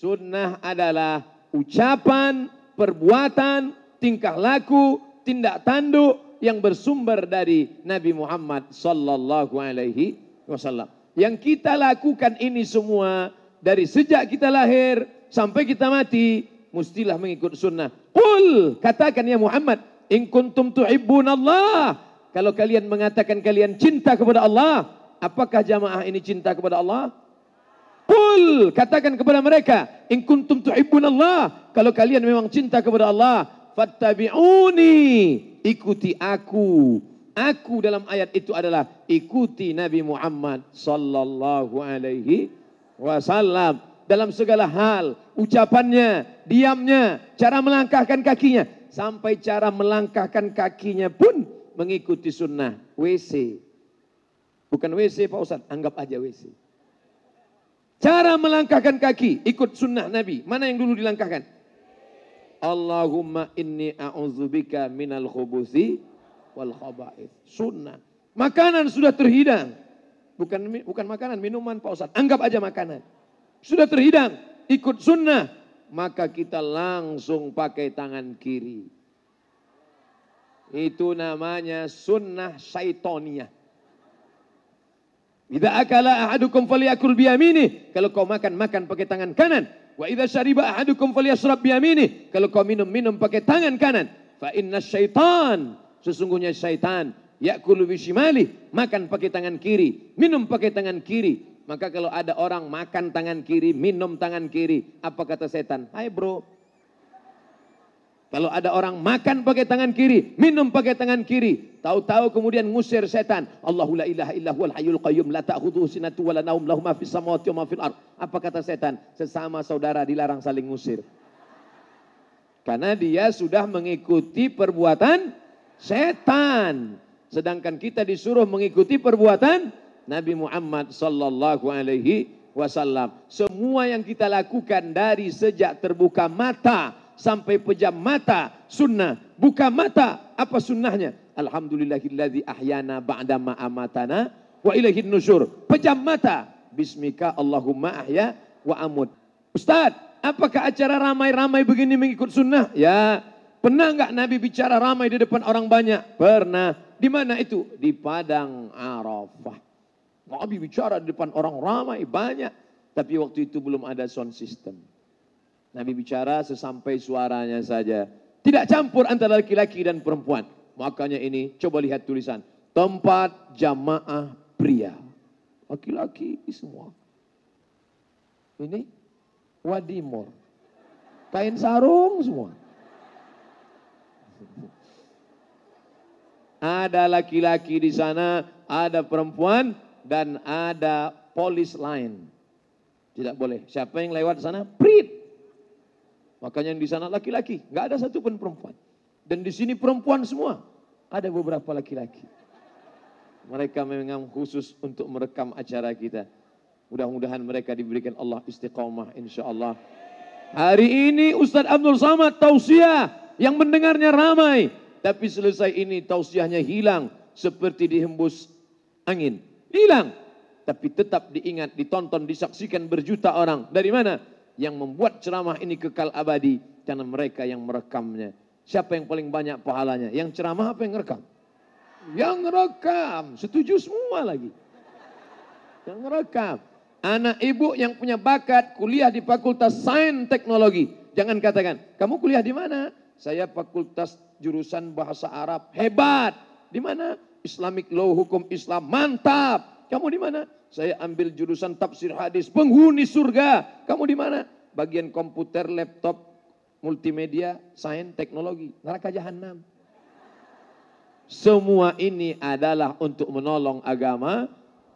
Sunnah adalah ucapan, perbuatan, tingkah laku, tindak tanduk yang bersumber dari Nabi Muhammad sallallahu alaihi wasallam. Yang kita lakukan ini semua dari sejak kita lahir sampai kita mati mustilah mengikut sunnah. Qul katakan ya Muhammad in kuntum tuhibbunallah kalau kalian mengatakan kalian cinta kepada Allah apakah jamaah ini cinta kepada Allah? Qul katakan kepada mereka in kuntum tuhibbunallah kalau kalian memang cinta kepada Allah fattabi'uni ikuti aku aku dalam ayat itu adalah ikuti Nabi Muhammad sallallahu alaihi wasallam dalam segala hal, ucapannya, diamnya, cara melangkahkan kakinya, sampai cara melangkahkan kakinya pun mengikuti sunnah WC. Bukan WC Pak Ustadz, anggap aja WC. Cara melangkahkan kaki ikut sunnah Nabi. Mana yang dulu dilangkahkan? Allahumma inni a'udzubika minal khubusi wal khaba'ith. Sunnah. Makanan sudah terhidang. Bukan bukan makanan, minuman Pak Ustaz. Anggap aja makanan. Sudah terhidang, ikut sunnah. Maka kita langsung pakai tangan kiri. Itu namanya sunnah syaitoniyah. Idza akala ahadukum falyakul biyaminih. Kalau kau makan makan pakai tangan kanan. Wa idza syariba ahadukum falyashrab biyaminih. Kalau kau minum minum pakai tangan kanan. Fa inna syaitan sesungguhnya syaitan yakulu bishimali makan pakai tangan kiri, minum pakai tangan kiri. Maka kalau ada orang makan tangan kiri, minum tangan kiri, apa kata setan? Hai bro, kalau ada orang makan pakai tangan kiri, minum pakai tangan kiri, tahu-tahu kemudian ngusir setan. Allahu la ilaha illa huwal hayyul qayyum la ta'khudhuhu sinatu wa la naum lahu ma fis samawati wa ma fil ard. Apa kata setan? Sesama saudara dilarang saling ngusir. Karena dia sudah mengikuti perbuatan setan. Sedangkan kita disuruh mengikuti perbuatan Nabi Muhammad sallallahu alaihi wasallam. Semua yang kita lakukan dari sejak terbuka mata sampai pejam mata sunnah. Buka mata apa sunnahnya? Alhamdulillahilladzi ahyana ba'dama amatana wa ilahin nusyur. Pejam mata. Bismika Allahumma ahya wa amut. Ustaz, apakah acara ramai-ramai begini mengikut sunnah? Ya, pernah nggak Nabi bicara ramai di depan orang banyak? Pernah. Di mana itu? Di Padang Arafah. Nabi bicara di depan orang ramai, banyak. Tapi waktu itu belum ada sound system. Nabi bicara sesampai suaranya saja. Tidak campur antara laki-laki dan perempuan. Makanya ini, coba lihat tulisan. Tempat jamaah pria. Laki-laki semua. Ini wadimor. Kain sarung semua. Ada laki-laki di sana, ada perempuan, dan ada polis lain. Tidak boleh. Siapa yang lewat sana? Prit. Makanya yang di sana laki-laki, nggak ada satupun perempuan. Dan di sini perempuan semua, ada beberapa laki-laki. Mereka memang khusus untuk merekam acara kita. Mudah-mudahan mereka diberikan Allah istiqomah insya Allah. Hari ini Ustadz Abdul Samad tausiah yang mendengarnya ramai. Tapi selesai ini tausiahnya hilang seperti dihembus angin. Hilang. Tapi tetap diingat, ditonton, disaksikan berjuta orang. Dari mana? yang membuat ceramah ini kekal abadi karena mereka yang merekamnya. Siapa yang paling banyak pahalanya? Yang ceramah apa yang rekam? Yang rekam. Setuju semua lagi. Yang rekam. Anak ibu yang punya bakat kuliah di Fakultas Sains Teknologi. Jangan katakan, kamu kuliah di mana? Saya fakultas jurusan bahasa Arab. Hebat. Di mana? Islamic Law, hukum Islam. Mantap. Kamu di mana? Saya ambil jurusan tafsir hadis. Penghuni surga. Kamu di mana? Bagian komputer, laptop, multimedia, sains, teknologi. Neraka jahanam. Semua ini adalah untuk menolong agama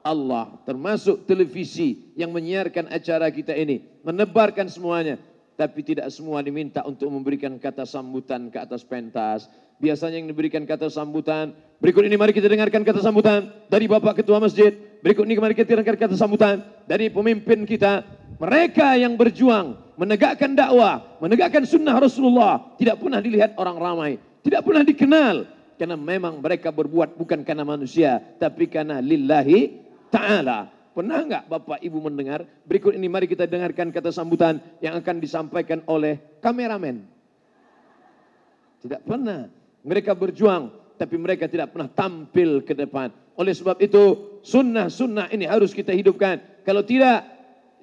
Allah. Termasuk televisi yang menyiarkan acara kita ini. Menebarkan semuanya. Tapi tidak semua diminta untuk memberikan kata sambutan ke atas pentas biasanya yang diberikan kata sambutan. Berikut ini mari kita dengarkan kata sambutan dari Bapak Ketua Masjid. Berikut ini mari kita dengarkan kata sambutan dari pemimpin kita. Mereka yang berjuang menegakkan dakwah, menegakkan sunnah Rasulullah tidak pernah dilihat orang ramai, tidak pernah dikenal karena memang mereka berbuat bukan karena manusia tapi karena lillahi taala. Pernah enggak Bapak Ibu mendengar? Berikut ini mari kita dengarkan kata sambutan yang akan disampaikan oleh kameramen. Tidak pernah. Mereka berjuang tapi mereka tidak pernah tampil ke depan. Oleh sebab itu sunnah-sunnah ini harus kita hidupkan. Kalau tidak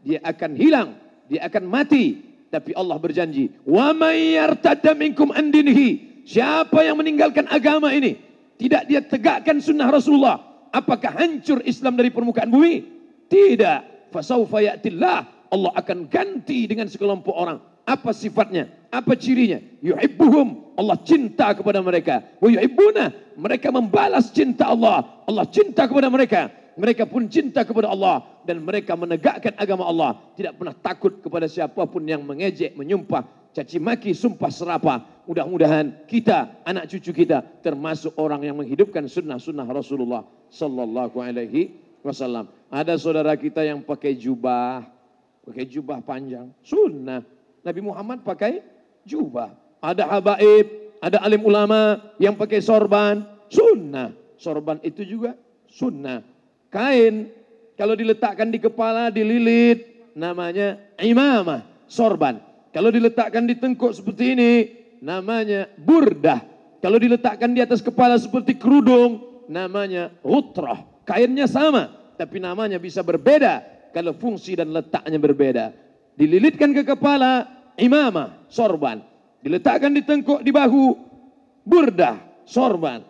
dia akan hilang, dia akan mati. Tapi Allah berjanji, "Wa may yartadda minkum an dinihi." Siapa yang meninggalkan agama ini, tidak dia tegakkan sunnah Rasulullah, apakah hancur Islam dari permukaan bumi? Tidak. Fasaufa ya'tillah Allah akan ganti dengan sekelompok orang. Apa sifatnya? Apa cirinya? Yuhibbuhum. Allah cinta kepada mereka. Wa yuhibbuna. Mereka membalas cinta Allah. Allah cinta kepada mereka. Mereka pun cinta kepada Allah. Dan mereka menegakkan agama Allah. Tidak pernah takut kepada siapapun yang mengejek, menyumpah. Caci maki, sumpah serapa. Mudah-mudahan kita, anak cucu kita, termasuk orang yang menghidupkan sunnah-sunnah Rasulullah Sallallahu Alaihi Wasallam. Ada saudara kita yang pakai jubah. pakai jubah panjang. Sunnah. Nabi Muhammad pakai jubah. Ada habaib, ada alim ulama yang pakai sorban. Sunnah. Sorban itu juga sunnah. Kain kalau diletakkan di kepala, dililit, namanya imamah, sorban. Kalau diletakkan di tengkuk seperti ini, namanya burdah. Kalau diletakkan di atas kepala seperti kerudung, namanya utrah. Kainnya sama, tapi namanya bisa berbeda kalau fungsi dan letaknya berbeda. Dililitkan ke kepala, imamah, sorban. Diletakkan di tengkuk, di bahu, burdah, sorban.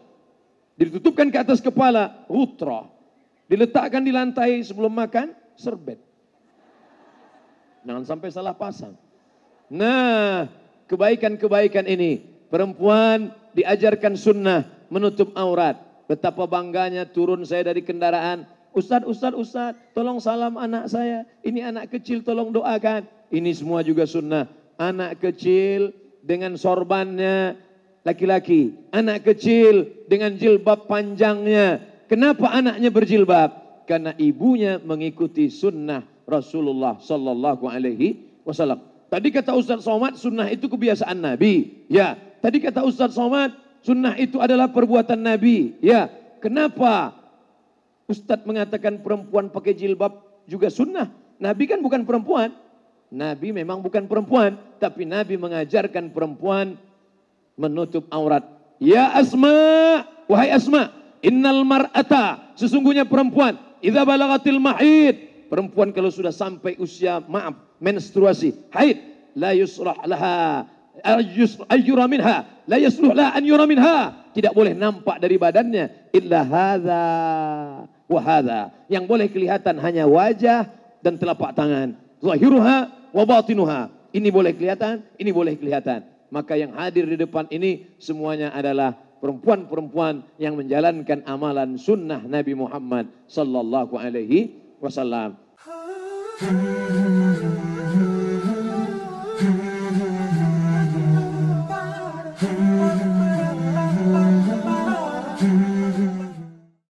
Ditutupkan ke atas kepala, rutro, Diletakkan di lantai sebelum makan, serbet. Jangan sampai salah pasang. Nah, kebaikan-kebaikan ini. Perempuan diajarkan sunnah menutup aurat. Betapa bangganya turun saya dari kendaraan Ustadz, Ustadz, Ustadz, tolong salam anak saya. Ini anak kecil, tolong doakan. Ini semua juga sunnah. Anak kecil dengan sorbannya laki-laki. Anak kecil dengan jilbab panjangnya. Kenapa anaknya berjilbab? Karena ibunya mengikuti sunnah Rasulullah Sallallahu Alaihi Wasallam. Tadi kata Ustaz Somad, sunnah itu kebiasaan Nabi. Ya, tadi kata Ustaz Somad, sunnah itu adalah perbuatan Nabi. Ya, kenapa? Ustadz mengatakan perempuan pakai jilbab juga sunnah. Nabi kan bukan perempuan. Nabi memang bukan perempuan. Tapi Nabi mengajarkan perempuan menutup aurat. Ya Asma, wahai Asma. Innal mar'ata, sesungguhnya perempuan. Idza balagatil mahid. Perempuan kalau sudah sampai usia, maaf, menstruasi. Haid. La yusrah laha ayyura minha la yasluh la an yura minha tidak boleh nampak dari badannya illa hadza wahada. Yang boleh kelihatan hanya wajah dan telapak tangan. Zahiruha wa batinuha. Ini boleh kelihatan, ini boleh kelihatan. Maka yang hadir di depan ini semuanya adalah perempuan-perempuan yang menjalankan amalan sunnah Nabi Muhammad sallallahu alaihi wasallam. Hmm.